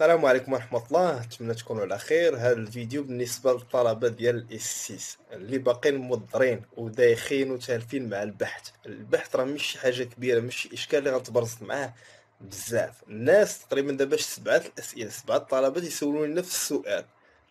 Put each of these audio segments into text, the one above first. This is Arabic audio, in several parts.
السلام عليكم ورحمة الله نتمنى تكونوا على خير هذا الفيديو بالنسبة للطلبة ديال الاسيس اللي باقيين مضرين ودايخين وتالفين مع البحث البحث راه ماشي حاجة كبيرة ماشي إشكال اللي غنتبرز معاه بزاف الناس تقريبا دابا سبعة الأسئلة سبعة الطلبة يسولوني نفس السؤال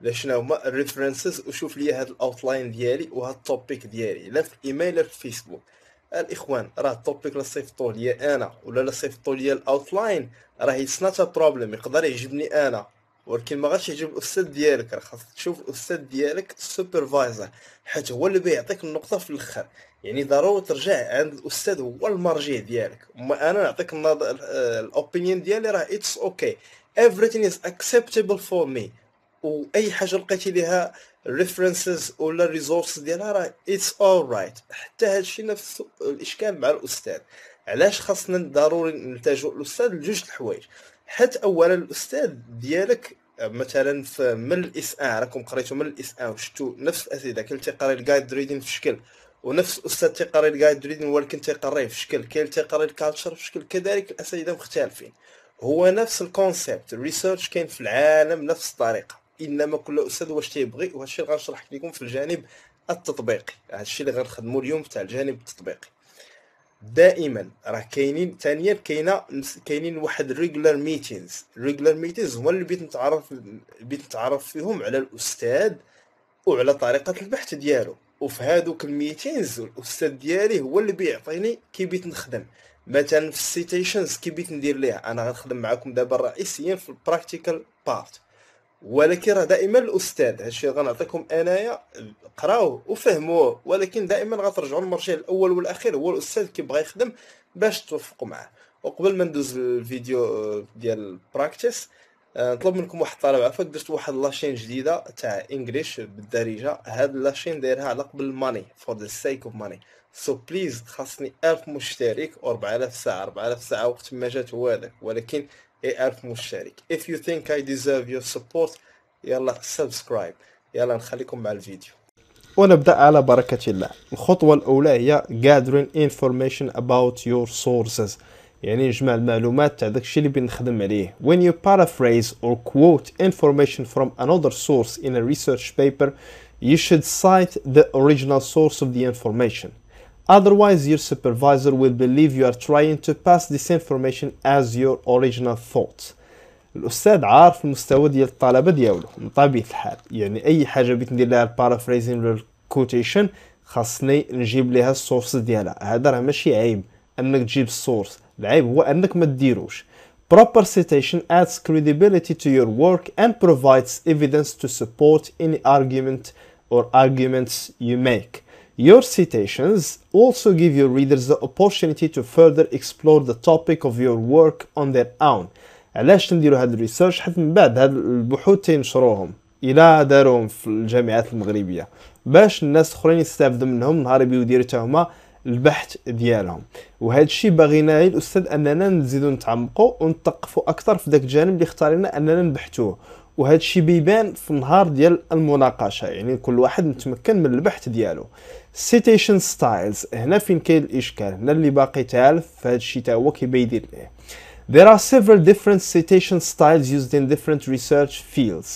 لا شنو هما الريفرنسز وشوف لي هاد الاوتلاين ديالي وهاد التوبيك ديالي لا في الايميل لا في الفيسبوك الاخوان راه التوبيك لا صيفطو ليا انا ولا لا صيفطو ليا الاوتلاين راه يتسنى بروبليم يقدر يعجبني انا ولكن ما غاش يعجب الاستاذ ديالك راه خاصك تشوف الاستاذ ديالك السوبرفايزر حيت هو اللي بيعطيك النقطه في الاخر يعني ضروري ترجع عند الاستاذ هو المرجع ديالك ما انا نعطيك الاوبينيون ديالي راه اتس اوكي everything is acceptable for me واي حاجه لقيتي ليها الريفرنسز ولا الريزورس ديالها راه اتس اول رايت حتى هادشي نفس الاشكال مع الاستاذ علاش خاصنا ضروري نلتجؤ الاستاذ لجوج الحوايج حيت اولا الاستاذ ديالك مثلا من الاس ان راكم قريتو من الاس ان وشتو نفس الاسئله كاين تيقري الجايد ريدين في شكل ونفس الاستاذ تيقري الجايد ريدين ولكن تيقريه في شكل كاين تيقري الكالتشر في شكل كذلك الاسئله مختلفين هو نفس الكونسيبت الريسيرش كاين في العالم نفس الطريقه انما كل استاذ واش تيبغي وهذا الشيء اللي غنشرح لكم في الجانب التطبيقي هذا الشيء اللي غنخدموا اليوم تاع الجانب التطبيقي دائما راه كاينين ثانيا كاينه كاينين واحد ريغولار ميتينز ريغولار ميتينز هما اللي بيت نتعرف بيت نتعرف فيهم على الاستاذ وعلى طريقه البحث ديالو وفي هادوك الميتينز الاستاذ ديالي هو اللي بيعطيني كي بيت نخدم مثلا في السيتيشنز كي بيت ندير ليها انا غنخدم معاكم دابا رئيسيا في البراكتيكال بارت ولكن راه دائما الاستاذ هادشي اللي غنعطيكم انايا قراوه وفهموه ولكن دائما غترجعوا للمرجع الاول والاخير هو الاستاذ كيبغى يخدم باش توفقوا معاه وقبل ما ندوز الفيديو ديال البراكتيس آه، نطلب منكم واحد الطلب عفاك درت واحد لاشين جديده تاع انجليش بالدارجه هاد لاشين دايرها على قبل ماني فور ذا سيك اوف ماني سو بليز خاصني 1000 مشترك و 4000 ساعه 4000 ساعه وقت ما جات هو هذاك ولكن ألف مشترك if you think I deserve your support يلا سبسكرايب يلا نخليكم مع الفيديو ونبدأ على بركة الله الخطوة الأولى هي gathering information about your sources يعني نجمع المعلومات تاع داكشي اللي بنخدم عليه when you paraphrase or quote information from another source in a research paper you should cite the original source of the information Otherwise, your supervisor will believe you are trying to pass this information as your original thought. الاستاذ عارف المستوى ديال الطلبه ديالو من طبيعه الحال يعني اي حاجة بغيت ندير لها البارافريزين ولا الكوتيشن خاصني نجيب لها السورس ديالها هذا راه ماشي عيب انك تجيب السورس العيب هو انك ما ديروش proper citation adds credibility to your work and provides evidence to support any argument or arguments you make Your citations also give your readers the opportunity to further explore the topic of your work on their own علاش تنديروا هاد الريسيرش حيت من بعد هاد البحوث تنشروهم الى داروهم في الجامعات المغربيه باش الناس الاخرين يستافدوا منهم نهار يبيو يديروا تاهما البحث ديالهم وهذا الشيء باغيناه الاستاذ اننا نزيدو نتعمقوا ونتثقفوا اكثر في ذاك الجانب اللي اختارينا اننا نبحثوه وهذا الشيء بيبان في النهار ديال المناقشه يعني كل واحد متمكن من البحث ديالو سيتيشن ستايلز هنا فين كاين الاشكال هنا اللي باقي تالف فهذا الشيء تا هو كيبين ليه There are several different citation styles used in different research fields.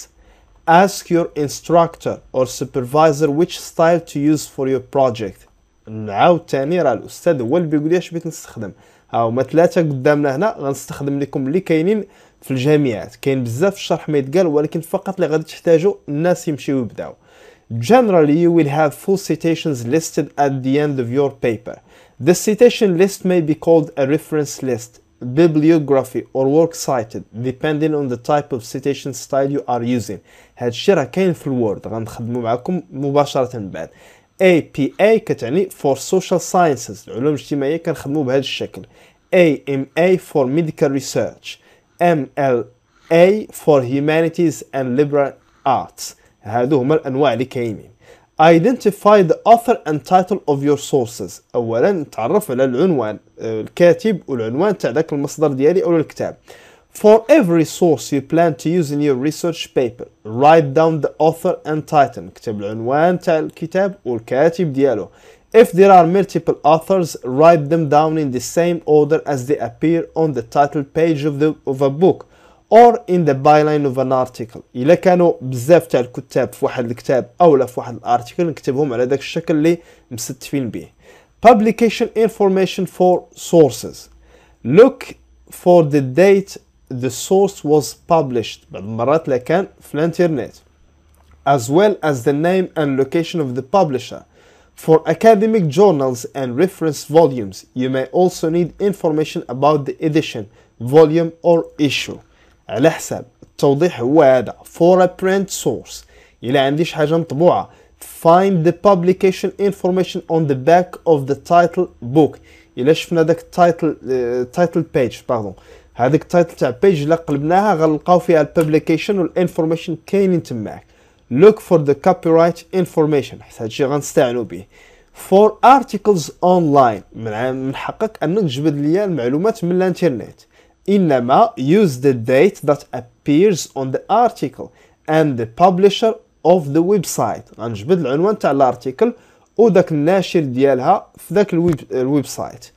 Ask your instructor or supervisor which style to use for your project. نعاود تاني راه الاستاذ هو اللي بيقول لي اش بغيت نستخدم ها هما ثلاثه قدامنا هنا غنستخدم لكم اللي كاينين في الجامعات كاين بزاف الشرح ما يتقال ولكن فقط اللي غادي تحتاجو الناس يمشيو يبداو Generally, you will have full citations listed at the end of your paper. The citation list may be called a reference list, bibliography, or work cited, depending on the type of citation style you are using. هاد الشي راه كاين في الوورد غنخدمو معكم مباشرة من بعد. APA كتعني for social sciences العلوم الاجتماعية كنخدمو بهذا الشكل. AMA for medical research. MLA for Humanities and Liberal Arts هادو هما الأنواع اللي كاينين Identify the author and title of your sources أولا تعرف على العنوان الكاتب والعنوان تاع ذاك المصدر ديالي أو الكتاب For every source you plan to use in your research paper, write down the author and title. كتب العنوان تاع الكتاب والكاتب ديالو. If there are multiple authors, write them down in the same order as they appear on the title page of, the, of a book or in the byline of an article إذا كانوا بزاف تاع الكتاب في واحد الكتاب أو في واحد الارتيكل نكتبهم على ذاك الشكل اللي مستفين به publication information for sources look for the date the source was published بعض المرات لا كان في الانترنت as well as the name and location of the publisher for academic journals and reference volumes, you may also need information about the edition, volume or issue. على حساب التوضيح هو هذا for a print source إلا عنديش حاجة مطبوعة find the publication information on the back of the title book إلا شفنا title uh, title page pardon هذيك title تاع page إلا قلبناها غنلقاو فيها ال publication والinformation كاينين تماك look for the copyright information حيت غنستعملوا به for articles online من من حقك انك تجبد ليا المعلومات من الانترنت انما use the date that appears on the article and the publisher of the website غنجبد العنوان تاع الارتيكل وداك الناشر ديالها في ذاك الويب الويب سايت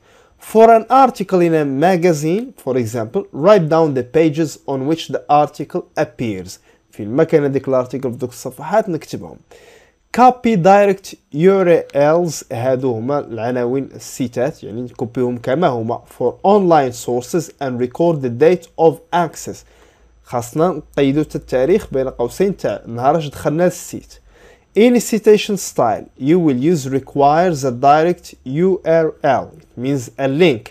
For an article in a magazine, for example, write down the pages on which the article appears. في المكنه ديك الارتيكل في دوك الصفحات نكتبهم كابي دايركت يوري ايلز هادو هما العناوين السيتات يعني نكوبيهم كما هما فور اونلاين سورسز اند ريكورد ذا ديت اوف اكسس خاصنا نقيدو التاريخ بين قوسين تاع نهار دخلنا للسيت any citation style, you will use requires a direct URL, means a link,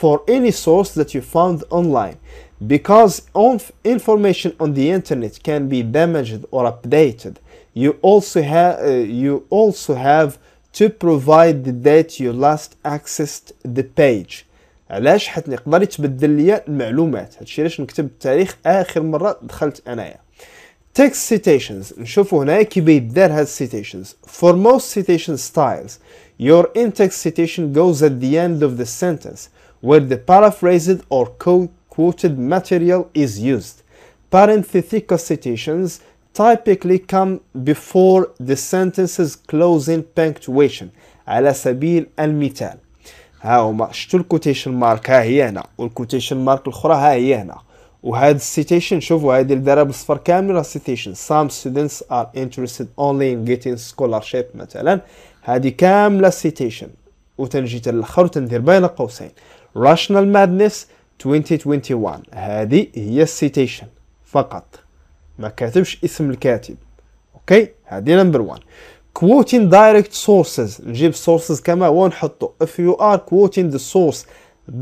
for any source that you found online. Because information on the internet can be damaged or updated, you also, have uh, you also have to provide the date you last accessed the page. علاش حيت يقدر ليا المعلومات هادشي علاش نكتب التاريخ اخر مره دخلت انايا text citations نشوفوا هنايا كي بيدار هاد citations for most citation styles your in-text citation goes at the end of the sentence where the paraphrased or co quoted material is used. Parenthetical citations typically come before the sentence's closing punctuation على سبيل المثال ها هما شتو الكوتيشن مارك ها هي هنا والكوتيشن مارك الاخرى ها هي هنا وهاد السيتيشن شوفوا هادي اللي دايره بالصفر كامل راه سيتيشن some students are interested only in getting scholarship مثلا هادي كامله سيتيشن وتنجي تالاخر وتندير بين قوسين rational madness 2021 هذه هي السيتيشن فقط ما كاتبش اسم الكاتب اوكي هذه نمبر 1 quoting direct sources نجيب sources كما هو نحطه if you are quoting the source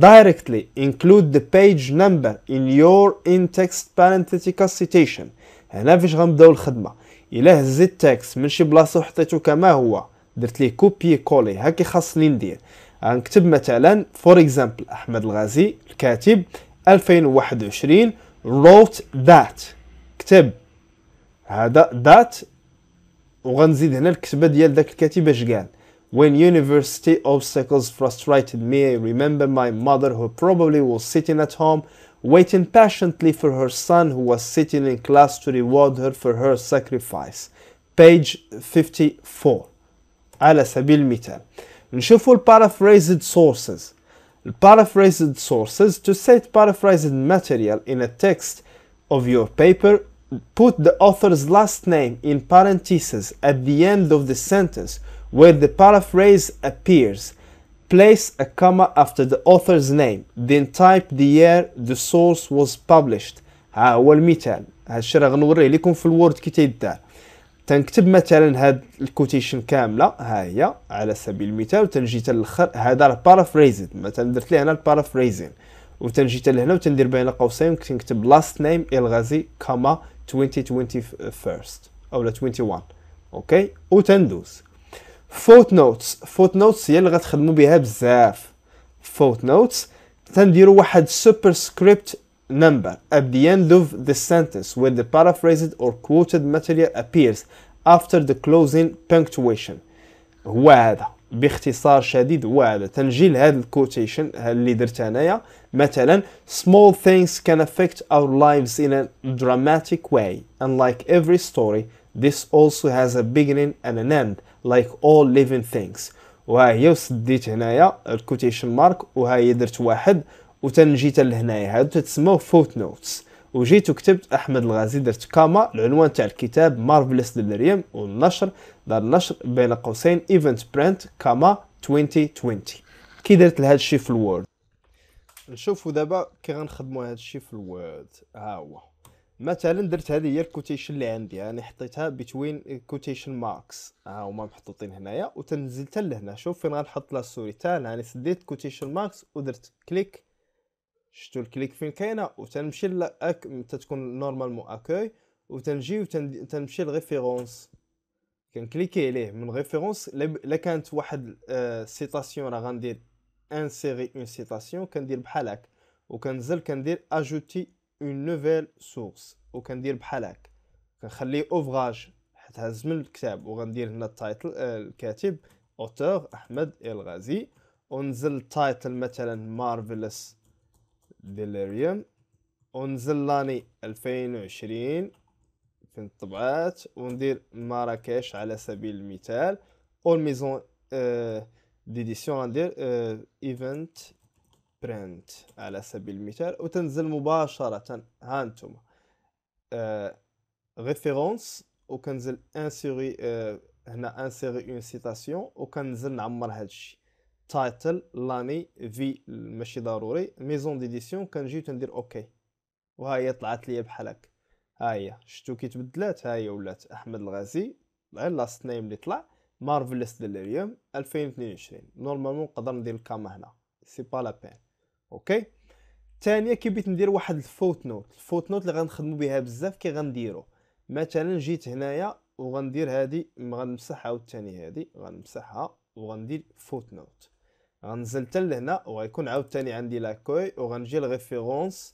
directly include the page number in your in-text parenthetical citation هنا فاش غنبداو الخدمه الا هزيت تاكس من شي بلاصه وحطيتو كما هو درت ليه كوبي كولي هاكي خاصني ندير غنكتب مثلا فور اكزامبل احمد الغازي الكاتب 2021 wrote that كتب هذا that وغنزيد هنا الكتبه ديال ذاك الكاتب اش قال When university obstacles frustrated me, I remember my mother who probably was sitting at home waiting patiently for her son who was sitting in class to reward her for her sacrifice. Page 54 على سبيل المثال نشوفوا paraphrased sources Paraphrased sources to cite paraphrased material in a text of your paper put the author's last name in parentheses at the end of the sentence where the paraphrase appears. Place a comma after the author's name, then type the year the source was published. ها هو المثال هالشي راه غنوريه لكم في الوورد كي تيدار تنكتب مثلا هاد الكوتيشن كامله ها هي على سبيل المثال وتنجي تالاخر هذا البارافريزد مثلا درت ليه هنا البارافريزين وتنجي حتى لهنا وتندير بين قوسين تنكتب لاست نيم الغازي كما 2020 فيرست اولا 21 اوكي وتندوز فوت نوتس فوت نوتس هي اللي غتخدموا بها بزاف فوت نوتس تنديروا واحد سوبر سكريبت number at the end of the sentence where the paraphrased or quoted material appears after the closing punctuation Where باختصار شديد هو تنجيل هذا الكوتيشن اللي درت انايا مثلا small things can affect our lives in a dramatic way and like every story this also has a beginning and an end like all living things وهي وسديت هنايا الكوتيشن مارك وهي درت واحد وتنجيت لهنايا هادو تتسموا فوت نوتس وجيت وكتبت احمد الغازي درت كاما العنوان تاع الكتاب مارفلس للريم والنشر دار النشر بين قوسين ايفنت برنت كاما 2020 كي درت لهذا الشيء في الوورد نشوفوا دابا كي غنخدموا هذا الشيء في الوورد ها هو مثلا درت هذه هي الكوتيشن اللي عندي يعني حطيتها بتوين كوتيشن ماركس ها هما محطوطين هنايا وتنزلت لهنا شوف فين غنحط لا سوري تاعنا يعني سديت كوتيشن ماركس ودرت كليك شتو الكليك فين كاينه وتنمشي لاك تتكون نورمالمون اكوي وتنجي وتنمشي لغيفيرونس كنكليكي عليه من غيفيرونس الا كانت واحد آه، سيتاسيون راه غندير انسيري اون سيتاسيون كندير بحال هاك وكنزل كندير اجوتي اون نوفيل سورس وكندير بحال هاك كنخليه اوفراج حيت هز من الكتاب وغندير هنا التايتل آه، الكاتب اوتور احمد الغازي ونزل التايتل مثلا مارفلس ديليريوم ونزل لاني 2020 في الطبعات وندير مراكش على سبيل المثال او ميزون آه، ديديسيون ندير آه، ايفنت برنت على سبيل المثال وتنزل مباشرة ها انتم ريفيرونس آه، وكنزل انسيغي هنا انسيغي اون سيتاسيون وكنزل نعمر هادشي تايتل لاني في ماشي ضروري ميزون ديديسيون كنجي تندير اوكي وها هي طلعت ليا بحال هكا ها هي شفتو كي تبدلات ها هي ولات احمد الغازي غير لاست نيم اللي طلع مارفلس ديليريوم 2022 نورمالمون نقدر ندير الكاما هنا سي با لا بين اوكي ثانيه كي بغيت ندير واحد الفوت نوت الفوت نوت اللي غنخدمو بها بزاف كي غنديرو مثلا جيت هنايا وغندير هادي غنمسح عاوتاني هادي غنمسحها وغندير فوت نوت غنزلت لهنا وغيكون عاوتاني عندي لاكوي وغنجي لغيفيرونس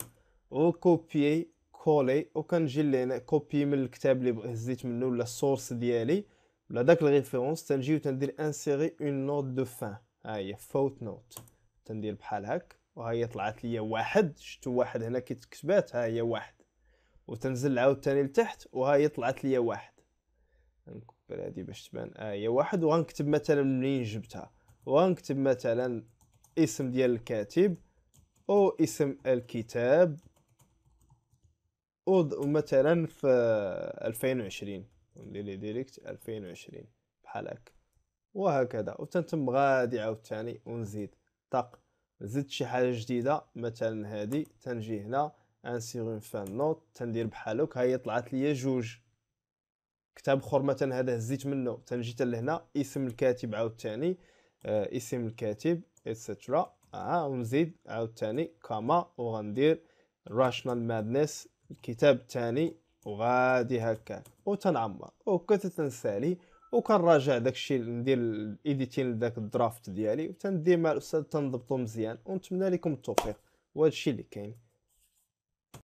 وكوبيي كولي وكنجي لهنا كوبي من الكتاب اللي هزيت منه ولا السورس ديالي ولا داك الريفيرونس تنجي وتندير انسيري اون نوت دو فان ها هي فوت نوت تندير بحال هاك وهي هي طلعت ليا واحد شتو واحد هنا كي تكتبات ها هي واحد وتنزل عاوتاني لتحت وهي هي طلعت ليا واحد نكبر هادي باش تبان ها هي واحد وغنكتب مثلا منين جبتها وغنكتب مثلا اسم ديال الكاتب او اسم الكتاب ومثلا في 2020 ندير لي ديريكت 2020 بحال هكا وهكذا وتنتم غادي عاوتاني ونزيد طق زدت شي حاجه جديده مثلا هذه تنجي هنا انسيغ اون فان نوت تندير بحال هكا هي طلعت ليا جوج كتاب اخر مثلا هذا هزيت منه تنجي حتى لهنا اسم الكاتب عاوتاني آه، اسم الكاتب اتسترا آه ونزيد عاوتاني كما وغندير راشنال مادنس الكتاب الثاني وغادي هكا وتنعمر وكتتنسالي وكنراجع داكشي ندير الايديتين لذاك الدرافت ديالي وتندير مع الاستاذ تنضبطو مزيان ونتمنى لكم التوفيق وهادشي اللي كاين